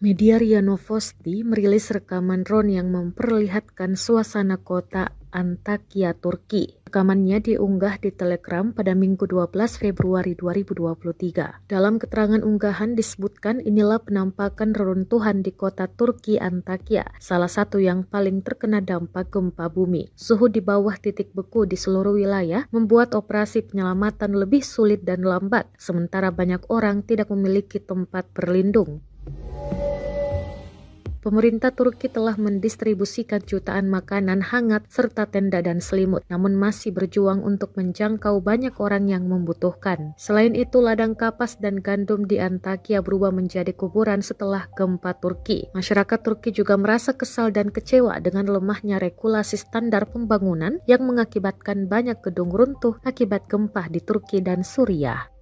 Media Fosti merilis rekaman Ron yang memperlihatkan suasana kota Antakya, Turki. Rekamannya diunggah di Telegram pada Minggu 12 Februari 2023. Dalam keterangan unggahan disebutkan inilah penampakan reruntuhan di kota Turki Antakya, salah satu yang paling terkena dampak gempa bumi. Suhu di bawah titik beku di seluruh wilayah membuat operasi penyelamatan lebih sulit dan lambat, sementara banyak orang tidak memiliki tempat berlindung. Pemerintah Turki telah mendistribusikan jutaan makanan hangat serta tenda dan selimut, namun masih berjuang untuk menjangkau banyak orang yang membutuhkan. Selain itu, ladang kapas dan gandum di Antakya berubah menjadi kuburan setelah gempa Turki. Masyarakat Turki juga merasa kesal dan kecewa dengan lemahnya regulasi standar pembangunan yang mengakibatkan banyak gedung runtuh akibat gempa di Turki dan Suriah.